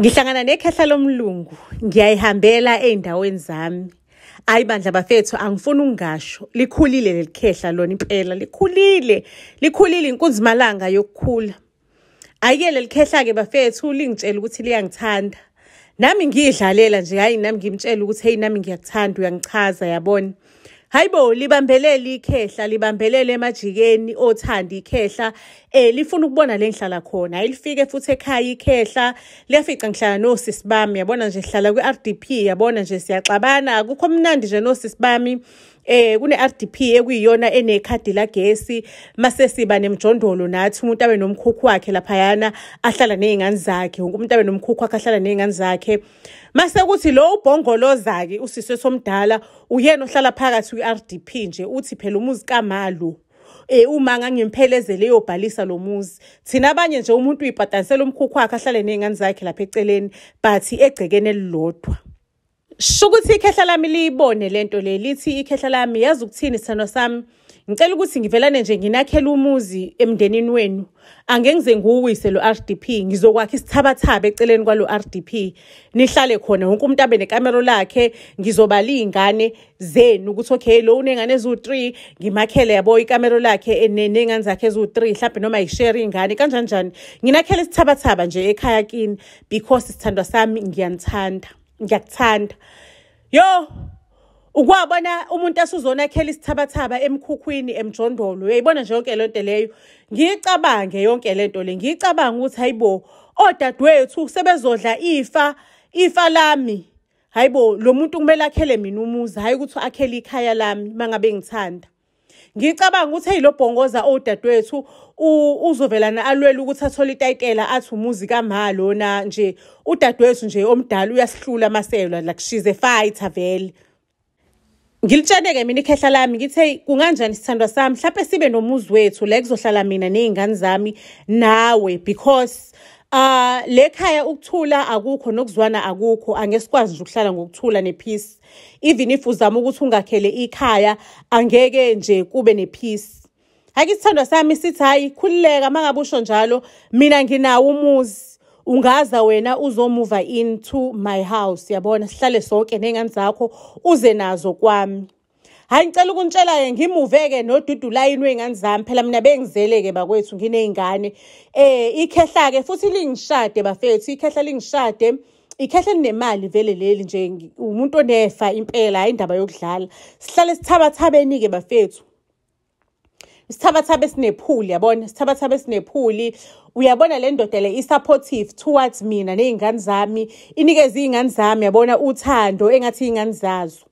Ngihlangana nekhehla lomlungu ngiyayihambela eindaweni zami Hayi bandla bafethu angifuni ungasho likhulile lelikhehla lona impela likhulile likhulile inkunzi malanga yokukhula Ayike lelikhehla ke bafethu lingitshela ukuthi liyangithanda nami ngiyidlalela nje hayi nami ngimtshela ukuthi hey nami ngiyakuthanda uyangichaza yabona Hayibo libambelele ikhehla libambelele emajikeni othanda ikhehla eh lifuna ukubona lenhlala khona ayilifike futhi ekhaya ikhehla liyafica ngihlala nosisi bami yabona nje sihlala kwi RDP yabona nje siyaxabana akukho mnandi nje nosisi bami eh kune RDP ekuyiyona enekhadi lagesi mase siba nemjondolo nathi umuntu abe nomkhukhu wakhe laphayana ahlala nezingane zakhe wonke umuntu abe nomkhukhu wakhe ahlala nezingane zakhe mase kuthi lo ubhongoloza ke usise somdala uyena ohlala phakathi kwi-RDP nje uthi phela umuzi kamalo eh uma ngangimphelezele eyobhalisa lo muzi thina abanye nje umuntu uyibhadanisela umkhukhu wakhe ahlale nezingane zakhe lapha eceleni but egcekeni elilodwa Shukuthi ikhehla lami liyibone lento le lithi ikhehla lami yazi ukuthini sithando sami ngicela ukuthi ngivelane nje nginakhela umuzi emndenini wenu angengize nguwise lo RDP ngizokwakha isithabathaba eceleni kwalo RDP nihlale khona wonke umuntu abe nekamero lakhe ngizobala izingane zenu ukuthi okay lo unengane ezu3 ngimakhele yabo ikamero lakhe enengane zakhe ezu3 mhlawumbe noma ishare ingane kanjani njani nginakhela isithabathaba nje ekhaya kini because sithandwa sami ngiyanithanda ngiyakuthanda yo ukwabona umuntu asuzonakhela isithabathaba emkhukhwini emjondolo uyayibona nje yonke lento leyo ngiyicabange yonke lento le ngiyicabanga ukuthi hayibo odadewethu sebezodla ifa ifa lami hayibo lo muntu kumele akhele mina umuzi hayi ukuthi akhele ikhaya lami mangabe ngithanda ngicabanga ukuthi hey lo bhongoza odadewethu uzovelana alwela ukuthi athole itayitela athi umuzi kamaha lona nje udadewethu nje omdala uyasihlula amaselwa like she's a fighter vele ngilitshele-ke mina ikhehla lami ngithi heyi kunganjani sithandwa sami mhlampe sibe nomuzi wethu la kuzohlala mina ney'ngane zami nawe because Ah lekhaya ukuthula akukho nokuzwana akukho angesikwazi nje ukuhlala ngokuthula nepeace. Even if uzama ukuthi ungakhele ikhaya angeke nje kube nepeace. Hake sithandwa sami sithi hayi khulileka mangabusho njalo mina nginawo umuzi. Ungaza wena uzomuva into my house yabona sihlale sonke nengane zakho uze nazo kwami. hhayi ngicela ukunitshela-ke ngimuve-ke nodudu layini wey'ngane zami phela mina bengizele-ke bakwethu nginey'ngane um ikhehla-ke futhi lingishade bafethu ikhehla lingishade ikhehla linemali vele leli nje umuntu onefa impela hayi indaba yokudlala sihlale sithabathabeni-ke bafethu sithabathaba esinephuli yabona sithabathaba esinephuli uyabona le ndoda le isupportive towards mina ney'ngane zami inikeze iy'ngane zami yabona uthando engathi iy'ngane zazo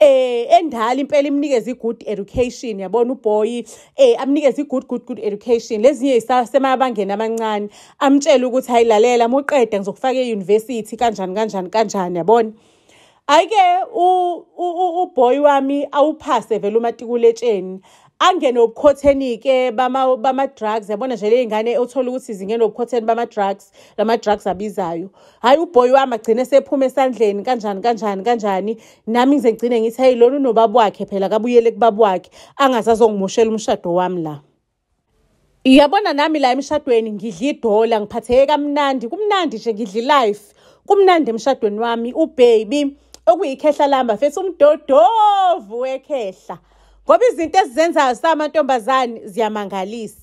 eh endala impela imnikeza i-good education yabona ubhoyi eh amnikeza i-good good good education lezinye isemabangeni amancane amtshela ukuthi ayilalela moqeda ngizokufaka e-university kanjani kanjani kanjani yabona ayike u boy wami awuphase vele umatikuletshenini angene obukhotheni-ke bama-drugs yabona nje ley'ngane othola ukuthi zingene obukhotheni bama-drugs lama-drugs abizayo hhayi ubhoyi wami agcine esephuma esandleni kanjani kanjani kanjani nami ngize ngigcine ngithi hayi lona unobaba wakhe phela kabuyele kubaba wakhe angazazongimoshela umshado wami la iyabona nami la emshadweni ngidla idola ngiphatheke kamnandi kumnandi nje ngidla ilife kumnandi emshadweni wami ubaby okuyikhehla lamba fethi umdodovu wekhehla ngoba izinto esizenzayo samantombazane ziyamangalisa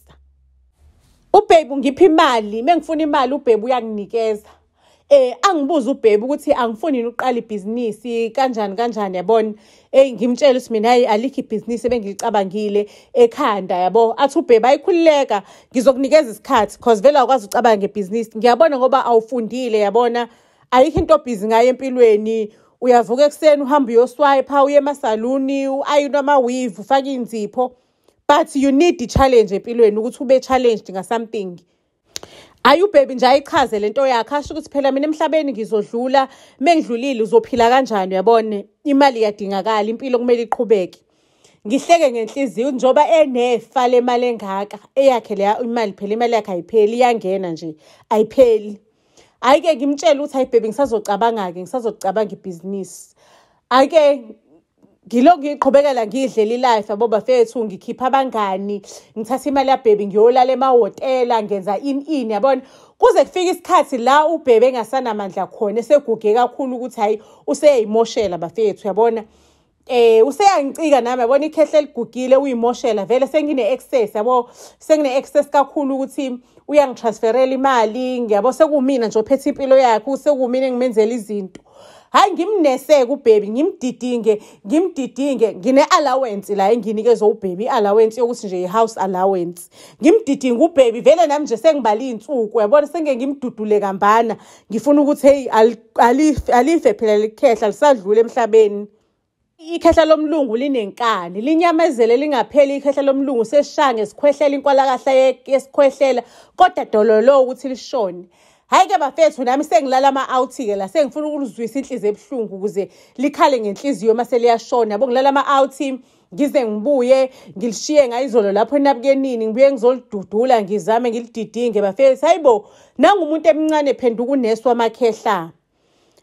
ubhebu ngiphi imali mengifuna imali ubhebu uyanginikeza eh angibuza ubhebu ukuthi angifuni ukuqala ibhizinisi kanjani kanjani yabona hey eh, ngimtshela ukuthi mina hayi alikho ibhizinisi bengilicabangile ekhanda yabo athi ubhebu ayikhululeka ngizokunikeza isikhathi cause vele awukwazi ucabanga ngebhizinisi ngiyabona ngoba awufundile yabona ayikho into obhizi ngayo empilweni uyavuka ekuseni uhambe uyoswipa uye emasaluni u-ayine amawive ufake inzipho but you need i-challenge empilweni ukuthi ube challenged ngasomething ayi ubhebi nje ayichaze lento yakhe asho ukuthi phela mina emhlabeni ngizodlula mengidlulile uzophila kanjani uyabone imali iyadingakala impilo kumele iqhubeke ngihleke ngenhliziyo njengoba enefa lemali engaka eyakhe leya imali phela imali yakhe ayipheli iyangena nje ayipheli Ayike ngimtshela ukuthi hayi baby ngisazocabanga ke ngisazocabanga ibhizinisi. Ayike ngilo ngiqhubekela ngidlela ilife yabo bafethu ngikhipha abangani ngithatha imali yabhebi ngiyolala emahhotela ngenza ini ini yabona kuze kufike isikhathi la ubhebe engasanamandla khona eseguge kakhulu ukuthi hhayi useyimoshela bafethu yabona eh useyangicika nami yabona ikhehle eligugile uyimoshela vele sengine access yabo sengine access kakhulu ukuthi uyangitransferela imali ngiyabo sekumina nje ophethe impilo yakhe usekumina ngimenzela izinto hayi ngimneseke ubhebi ngimdidinge ngimdidinge ngine-allowance la enginikezwa ubhebi i-allowance yokuthi nje i-house allowance ngimdidinge ubhebi vele nami nje sengibale iy'nsuku yabona senge ngimdudule kambana ngifuna ukuthi heyi alife phela likhehla lisadlule emhlabeni ikhehla lomlungu linenkani linyamezele lingapheli ikhehla lomlungu sesishange sikhwehlela inkwalakahla yesikhwehlela kodwa dololo ukuthi lishone hhayi-ke bafethu nami sengilala ama-out-ke la sengifuna ukulizwisa inhliziyo ebuhlungu ukuze likhale ngenhliziyo uma seliyashona yabo ngilala ama-out ngize ngibuye ngilishiye ngayizolo lapho enabukenini ngibuye ngizolidudula ngizame ngilididinge bafethu hayibo nangumuntu emncane phenduka unesi wamakhehla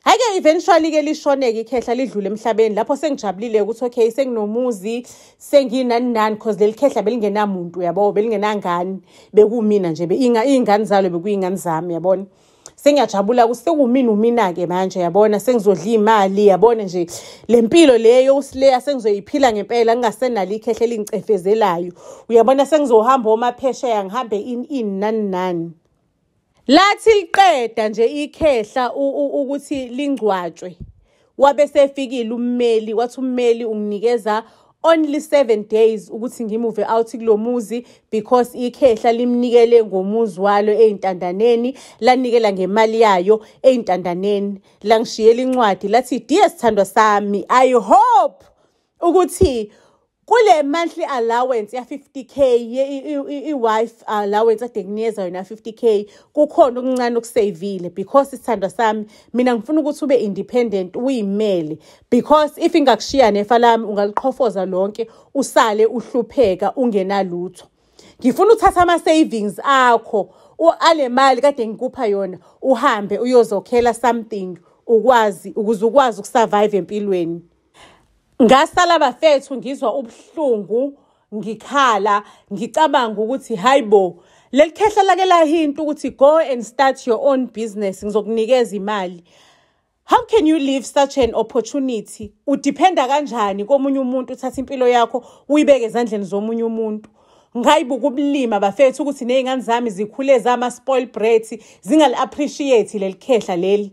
hake eventually ke lishoneke ikhehla lidlule emhlabeni lapho sengijabulile ukuthi okay senginomuzi senginani nani because leli khehla belingenamuntu yabo belingenangane bekumina nje iy'ngane zalo bekuyingane zami yabona sengiyajabula ukuthi sekumina umina ke manje yabona sengizodla imali yabona nje lempilo leyo usileya sengizoyiphila ngempela ngingasenalo ikhehla elingicefezelayo uyabona sengizohamba omaphesheya ngihambe in in nani nani Lathi liqeda nje ikhehla ukuthi lingcwatshwe wabe sefikile ummeli wathi ummeli unginikeza only 7 days ukuthi ngimuve out kulomuzi because ikhehla limnikele ngomuzi walo eintandaneni lanikela ngemali yayo eintandaneni langishiyela incwadi lathi dear sithandwa sami i hope ukuthi kule monthly allowance ya 50k i-wife allowance ade kunikeza yona 50k kukhona okuncane okusavile because isithandwa sami mina ngifuna ukuthi ube independent uyimele because if ingakushiya nefa lami ungaliqhofoza lonke usale uhlupheka ungenalutho ngifuna uthatha ama-savings akho ale mali kade ngikupha yona uhambe uyozokhela something ukwazi ukuze ukwazi ukusurvive empilweni Ngasala bafethu ngizwa ubuhlungu ngikhala ngicabanga ukuthi hayibo leli khehla lake lahinto ukuthi go and start your own business ngizokunikeza imali How can you leave such an opportunity? Udiphenda kanjani komunye umuntu uthatha impilo yakho uyibeke ezandleni zomunye umuntu? Ngayibuka ubulima bafethu ukuthi nezingane zami zikhule zama spoil brats zingali appreciate leli khehla leli.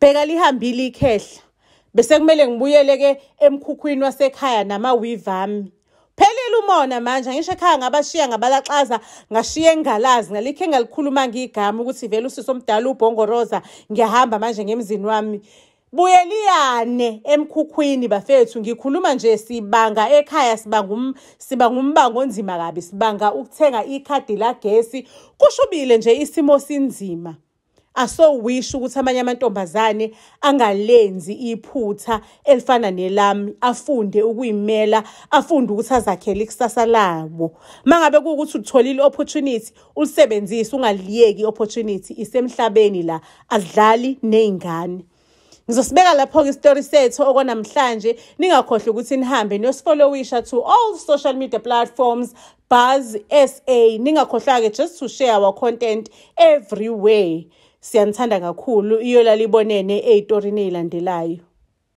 Bheka lihambile ikhehla. bese kumele ngibuyele ke emkhukhwini wasekhaya namawivami phelile umona manje ngisho ekhaya ngabashiya ngabalaxaza ngashiye engalazi ngalikhe ngalikhuluma ngigama ukuthi vele usisi omdala ubhongoroza ngiyahamba manje ngemzini wami buyeliyane emkhukhwini bafethu ngikhuluma nje sibanga ekhaya sibanga um, sibanga umbango onzima kabi sibanga ukuthenga ikhadi lagesi kushubile nje isimo sinzima asowisha ukuthi amanye amantombazane angalenzi iphutha elifana nelami afunde ukuyimela afunde ukuthi azakhele ikusasa labo mangabe kuukuthi utholile opportunity ulisebenzise ungaliyeki opportunity isemhlabeni la azidlali nezingane Ngizosibeka lapho ke story sethu okonamhlanje ningakhohle ukuthi nihambe niyosifollowisha to all social media platforms Buzz SA ningakhohlwa ke just to share our content everywhere siyanithanda kakhulu iyolala ibonene ey'torini ey'landelayo